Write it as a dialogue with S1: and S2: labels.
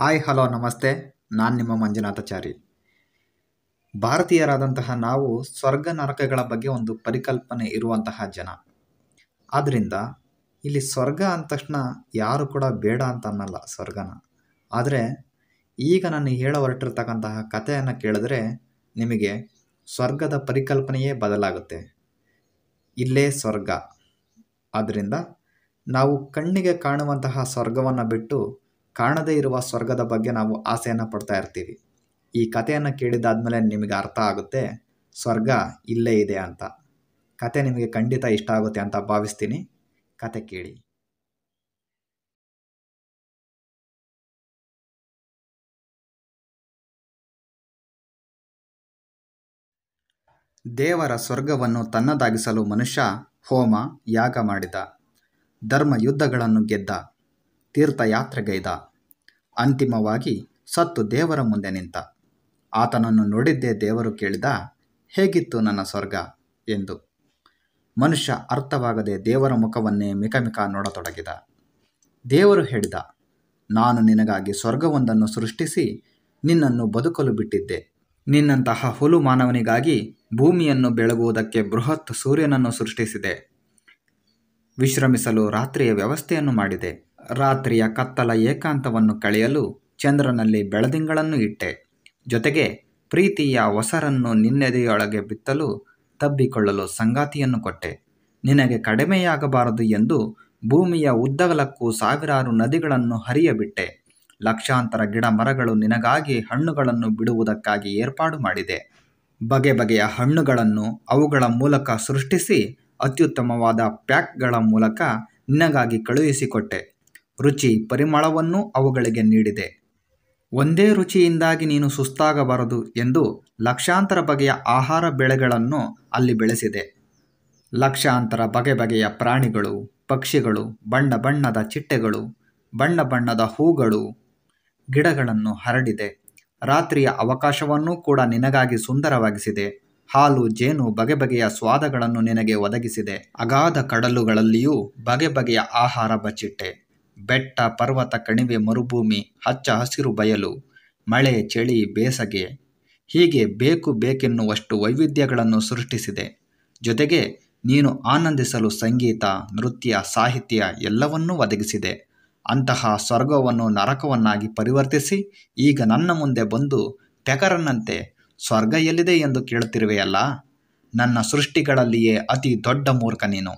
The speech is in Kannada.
S1: ಹಾಯ್ ಹಲೋ ನಮಸ್ತೆ ನಾನು ನಿಮ್ಮ ಮಂಜುನಾಥಾಚಾರಿ ಭಾರತೀಯರಾದಂತಹ ನಾವು ಸ್ವರ್ಗ ನರಕಗಳ ಬಗ್ಗೆ ಒಂದು ಪರಿಕಲ್ಪನೆ ಇರುವಂತಹ ಜನ ಆದ್ದರಿಂದ ಇಲ್ಲಿ ಸ್ವರ್ಗ ಅಂದ ತಕ್ಷಣ ಯಾರು ಕೂಡ ಬೇಡ ಅಂತ ಅನ್ನಲ್ಲ ಸ್ವರ್ಗನ ಆದರೆ ಈಗ ನಾನು ಹೇಳ ಹೊರಟಿರ್ತಕ್ಕಂತಹ ಕಥೆಯನ್ನು ಕೇಳಿದ್ರೆ ನಿಮಗೆ ಸ್ವರ್ಗದ ಪರಿಕಲ್ಪನೆಯೇ ಬದಲಾಗುತ್ತೆ ಇಲ್ಲೇ ಸ್ವರ್ಗ ಆದ್ದರಿಂದ ನಾವು ಕಣ್ಣಿಗೆ ಕಾಣುವಂತಹ ಸ್ವರ್ಗವನ್ನು ಬಿಟ್ಟು ಕಾಣದೇ ಇರುವ ಸ್ವರ್ಗದ ಬಗ್ಗೆ ನಾವು ಆಸೆಯನ್ನು ಪಡ್ತಾ ಇರ್ತೀವಿ ಈ ಕಥೆಯನ್ನು ಕೇಳಿದಾದ್ಮೇಲೆ ನಿಮಗೆ ಅರ್ಥ ಆಗುತ್ತೆ ಸ್ವರ್ಗ ಇಲ್ಲೇ ಇದೆ ಅಂತ ಕತೆ ನಿಮಗೆ ಖಂಡಿತ ಇಷ್ಟ ಆಗುತ್ತೆ ಅಂತ ಭಾವಿಸ್ತೀನಿ ಕತೆ ಕೇಳಿ ದೇವರ ಸ್ವರ್ಗವನ್ನು ತನ್ನದಾಗಿಸಲು ಮನುಷ್ಯ ಹೋಮ ಯಾಗ ಮಾಡಿದ ಧರ್ಮ ಯುದ್ಧಗಳನ್ನು ಗೆದ್ದ ತೀರ್ಥಯಾತ್ರೆಗೈದ. ಅಂತಿಮವಾಗಿ ಸತ್ತು ದೇವರ ಮುಂದೆ ನಿಂತ. ಆತನನ್ನು ನೋಡಿದ್ದೇ ದೇವರು ಕೇಳಿದ, ಹೇಗಿತ್ತು ನನ್ನ ಸ್ವರ್ಗ ಎಂದು. ಮನುಷ್ಯ ಅರ್ಥವಾಗದೆ ದೇವರ ಮುಖವನ್ನೇ ಮಿಕಮಿಕ ನೋಡತೊಡಗಿದ. ದೇವರು ಹೇಳಿದ, ನಾನು ನಿನಗಾಗಿ ಸ್ವರ್ಗವೊಂದನ್ನು ಸೃಷ್ಟಿಸಿ ನಿನ್ನನ್ನು ಬದುಕಲು ಬಿಟ್ಟಿದ್ದೆ. ನಿನ್ನಂತಹ ಹುಲು ಮಾನವನಿಗಾಗಿ ಭೂಮಿಯನ್ನು ಬೆಳಗುವುದಕ್ಕೆ ಬೃಹತ್ ಸೂರ್ಯನನ್ನು ಸೃಷ್ಟಿಸಿದೆ. ವಿಶ್ರಮಿಸಲು ರಾತ್ರಿಯ ವ್ಯವಸ್ಥೆಯನ್ನು ಮಾಡಿದೆ. ರಾತ್ರಿಯ ಕತ್ತಲ ಏಕಾಂತವನ್ನು ಕಳೆಯಲು ಚಂದ್ರನಲ್ಲಿ ಬೆಳದಿಂಗಳನ್ನು ಇಟ್ಟೆ ಜೊತೆಗೆ ಪ್ರೀತಿಯ ಹೊಸರನ್ನು ನಿನ್ನೆದೆಯೊಳಗೆ ಬಿತ್ತಲು ತಬ್ಬಿಕೊಳ್ಳಲು ಸಂಗಾತಿಯನ್ನು ಕೊಟ್ಟೆ ನಿನಗೆ ಕಡಿಮೆಯಾಗಬಾರದು ಎಂದು ಭೂಮಿಯ ಉದ್ದಗಲಕ್ಕೂ ಸಾವಿರಾರು ನದಿಗಳನ್ನು ಹರಿಯಬಿಟ್ಟೆ ಲಕ್ಷಾಂತರ ಗಿಡ ಮರಗಳು ನಿನಗಾಗಿ ಹಣ್ಣುಗಳನ್ನು ಬಿಡುವುದಕ್ಕಾಗಿ ಏರ್ಪಾಡು ಮಾಡಿದೆ ಬಗೆ ಬಗೆಯ ಹಣ್ಣುಗಳನ್ನು ಅವುಗಳ ಮೂಲಕ ಸೃಷ್ಟಿಸಿ ಅತ್ಯುತ್ತಮವಾದ ಪ್ಯಾಕ್ಗಳ ಮೂಲಕ ನಿನಗಾಗಿ ಕಳುಹಿಸಿಕೊಟ್ಟೆ ರುಚಿ ಪರಿಮಳವನ್ನೂ ಅವುಗಳಿಗೆ ನೀಡಿದೆ ಒಂದೇ ರುಚಿಯಿಂದಾಗಿ ನೀನು ಸುಸ್ತಾಗಬಾರದು ಎಂದು ಲಕ್ಷಾಂತರ ಬಗೆಯ ಆಹಾರ ಬೆಳೆಗಳನ್ನು ಅಲ್ಲಿ ಬೆಳೆಸಿದೆ ಲಕ್ಷಾಂತರ ಬಗೆ ಬಗೆಯ ಪ್ರಾಣಿಗಳು ಪಕ್ಷಿಗಳು ಬಣ್ಣ ಬಣ್ಣದ ಚಿಟ್ಟೆಗಳು ಬಣ್ಣ ಬಣ್ಣದ ಹೂಗಳು ಗಿಡಗಳನ್ನು ಹರಡಿದೆ ರಾತ್ರಿಯ ಅವಕಾಶವನ್ನೂ ಕೂಡ ನಿನಗಾಗಿ ಸುಂದರವಾಗಿಸಿದೆ ಹಾಲು ಜೇನು ಬಗೆ ಬಗೆಯ ಸ್ವಾದಗಳನ್ನು ನಿನಗೆ ಒದಗಿಸಿದೆ ಅಗಾಧ ಕಡಲುಗಳಲ್ಲಿಯೂ ಬಗೆ ಬಗೆಯ ಆಹಾರ ಬಚ್ಚಿಟ್ಟೆ ಬೆಟ್ಟ ಪರ್ವತ ಕಣಿವೆ ಮರುಭೂಮಿ ಹಚ್ಚ ಹಸಿರು ಬಯಲು ಮಳೆ ಚಳಿ ಬೇಸಗೆ ಹೀಗೆ ಬೇಕು ಬೇಕೆನ್ನುವಷ್ಟು ವೈವಿಧ್ಯಗಳನ್ನು ಸೃಷ್ಟಿಸಿದೆ ಜೊತೆಗೆ ನೀನು ಆನಂದಿಸಲು ಸಂಗೀತ ನೃತ್ಯ ಸಾಹಿತ್ಯ ಎಲ್ಲವನ್ನೂ ಒದಗಿಸಿದೆ ಅಂತಹ ಸ್ವರ್ಗವನ್ನು ನರಕವನ್ನಾಗಿ ಪರಿವರ್ತಿಸಿ ಈಗ ನನ್ನ ಮುಂದೆ ಬಂದು ಟೆಕರನ್ನಂತೆ ಸ್ವರ್ಗ ಎಲ್ಲಿದೆ ಎಂದು ಕೇಳುತ್ತಿರುವೆಯಲ್ಲ ನನ್ನ ಸೃಷ್ಟಿಗಳಲ್ಲಿಯೇ ಅತಿ ದೊಡ್ಡ ಮೂರ್ಖ ನೀನು